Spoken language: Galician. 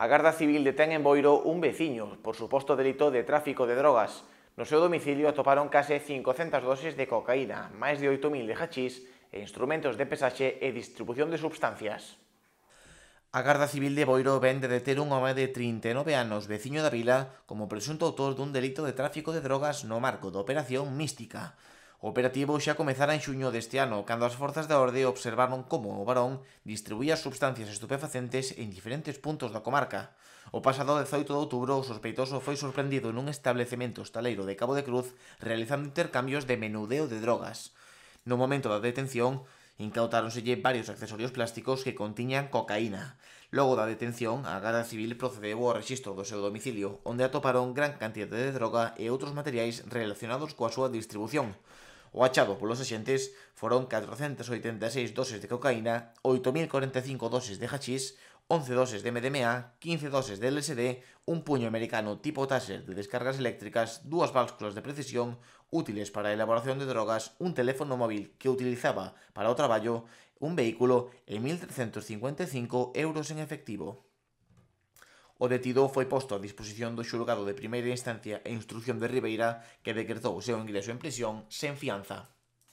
A Garda Civil detén en Boiro un veciño por suposto delito de tráfico de drogas. No seu domicilio atoparon case 500 doses de cocaína, máis de 8.000 de hachís e instrumentos de pesaxe e distribución de substancias. A Garda Civil de Boiro ven de deter un home de 39 anos veciño da vila como presunto autor dun delito de tráfico de drogas no marco da Operación Mística. O operativo xa comezara en xuño deste ano, cando as forzas da orde observaron como o varón distribuía substancias estupefacentes en diferentes puntos da comarca. O pasado 18 de outubro, o sospeitoso foi sorprendido nun establecemento hostaleiro de Cabo de Cruz realizando intercambios de menudeo de drogas. No momento da detención, incautaronselle varios accesorios plásticos que contiñan cocaína. Logo da detención, a Garda Civil procedeu ao rexistro do seu domicilio, onde atoparon gran cantidad de droga e outros materiais relacionados coa súa distribución. O achado polos axentes foron 486 doses de cocaína, 8.045 doses de hachís, 11 doses de MDMA, 15 doses de LSD, un puño americano tipo taser de descargas eléctricas, dúas válvulas de precisión útiles para a elaboración de drogas, un teléfono móvil que utilizaba para o traballo, un vehículo e 1.355 euros en efectivo. O detido foi posto a disposición do xulgado de primeira instancia e instrucción de Ribeira que decretou o seu ingreso en prisión sen fianza.